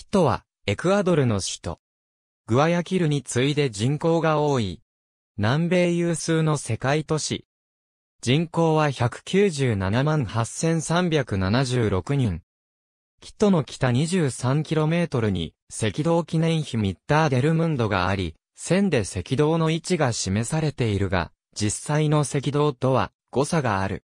キットは、エクアドルの首都。グアヤキルに次いで人口が多い。南米有数の世界都市。人口は197万8376人。キットの北 23km に赤道記念碑ミッターデルムンドがあり、線で赤道の位置が示されているが、実際の赤道とは誤差がある。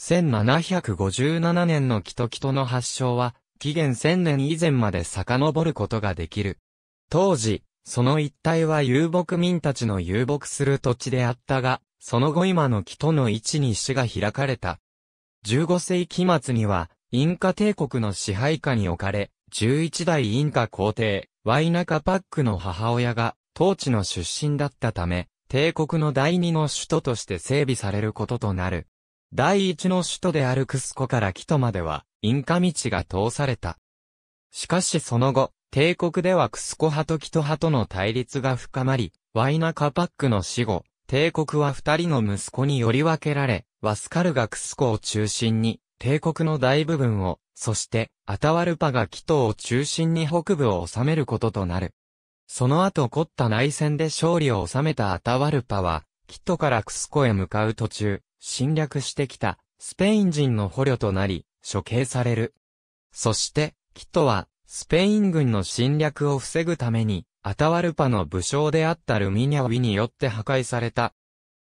1757年のキトキトの発祥は、紀元1000年以前まで遡ることができる。当時、その一帯は遊牧民たちの遊牧する土地であったが、その後今の木との位置に市が開かれた。15世紀末には、インカ帝国の支配下に置かれ、11代インカ皇帝、ワイナカパックの母親が、当地の出身だったため、帝国の第二の首都として整備されることとなる。第一の首都であるクスコからキトまでは、インカ道が通された。しかしその後、帝国ではクスコ派とキト派との対立が深まり、ワイナカパックの死後、帝国は二人の息子により分けられ、ワスカルがクスコを中心に、帝国の大部分を、そして、アタワルパがキトを中心に北部を治めることとなる。その後凝った内戦で勝利を収めたアタワルパは、キトからクスコへ向かう途中、侵略してきたスペイン人の捕虜となり、処刑される。そして、キトは、スペイン軍の侵略を防ぐために、アタワルパの武将であったルミニャウィによって破壊された。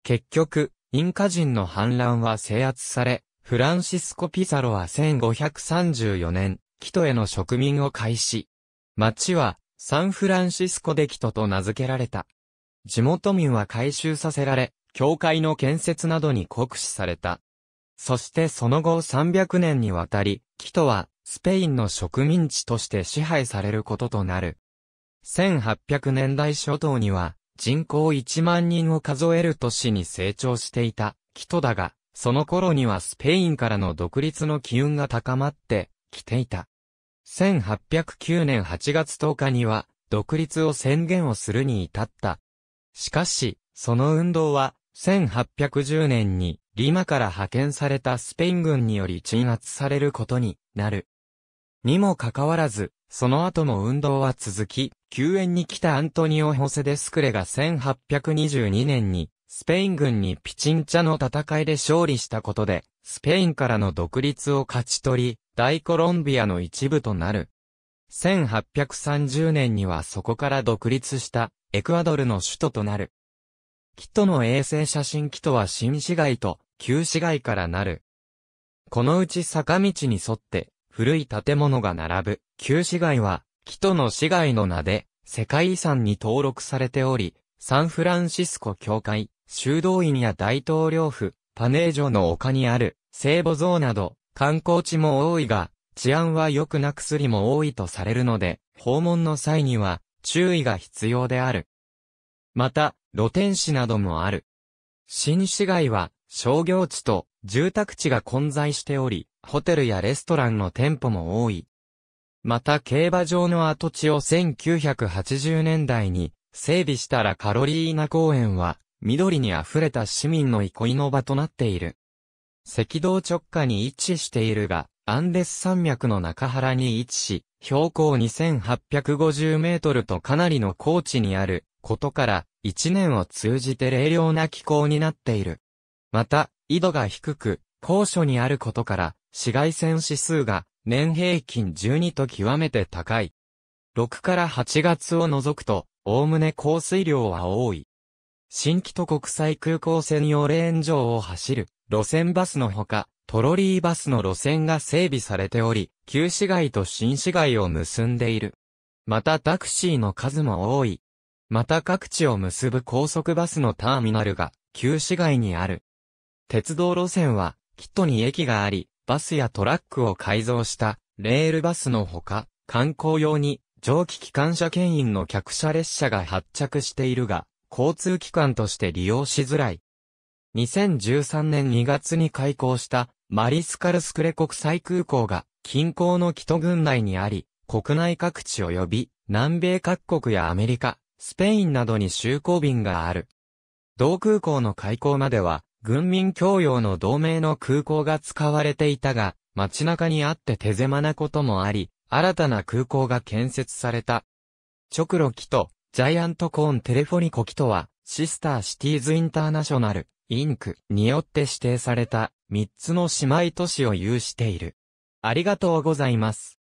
結局、インカ人の反乱は制圧され、フランシスコ・ピサロは1534年、キトへの植民を開始。町は、サンフランシスコでキトと名付けられた。地元民は回収させられ、教会の建設などに酷使された。そしてその後300年にわたり、キトはスペインの植民地として支配されることとなる。1800年代初頭には人口1万人を数える都市に成長していたキトだが、その頃にはスペインからの独立の機運が高まってきていた。1809年8月10日には独立を宣言をするに至った。しかし、その運動は1810年にリマから派遣されたスペイン軍により鎮圧されることになる。にもかかわらず、その後も運動は続き、救援に来たアントニオ・ホセデスクレが1822年にスペイン軍にピチンチャの戦いで勝利したことで、スペインからの独立を勝ち取り、大コロンビアの一部となる。1830年にはそこから独立した、エクアドルの首都となる。木との衛星写真木とは新市街と旧市街からなる。このうち坂道に沿って古い建物が並ぶ旧市街は木との市街の名で世界遺産に登録されており、サンフランシスコ教会、修道院や大統領府、パネージョの丘にある聖母像など観光地も多いが、治安は良くなくすりも多いとされるので、訪問の際には注意が必要である。また、露天市などもある。新市街は、商業地と住宅地が混在しており、ホテルやレストランの店舗も多い。また競馬場の跡地を1980年代に整備したらカロリーナ公園は緑に溢れた市民の憩いの場となっている。赤道直下に位置しているが、アンデス山脈の中原に位置し、標高2850メートルとかなりの高地にあることから、一年を通じて冷涼な気候になっている。また、緯度が低く、高所にあることから、紫外線指数が年平均12と極めて高い。6から8月を除くと、おおむね降水量は多い。新規と国際空港専用レーン上を走る路線バスのほか、トロリーバスの路線が整備されており、旧市街と新市街を結んでいる。またタクシーの数も多い。また各地を結ぶ高速バスのターミナルが、旧市街にある。鉄道路線は、キットに駅があり、バスやトラックを改造した、レールバスのほか、観光用に、蒸気機関車牽引の客車列車が発着しているが、交通機関として利用しづらい。2013年2月に開港した、マリスカルスクレ国際空港が、近郊のキト郡内にあり、国内各地及び、南米各国やアメリカ、スペインなどに就航便がある。同空港の開港までは、軍民共用の同盟の空港が使われていたが、街中にあって手狭なこともあり、新たな空港が建設された。直路機とジャイアントコーンテレフォニコ機とは、シスターシティーズインターナショナル、インクによって指定された3つの姉妹都市を有している。ありがとうございます。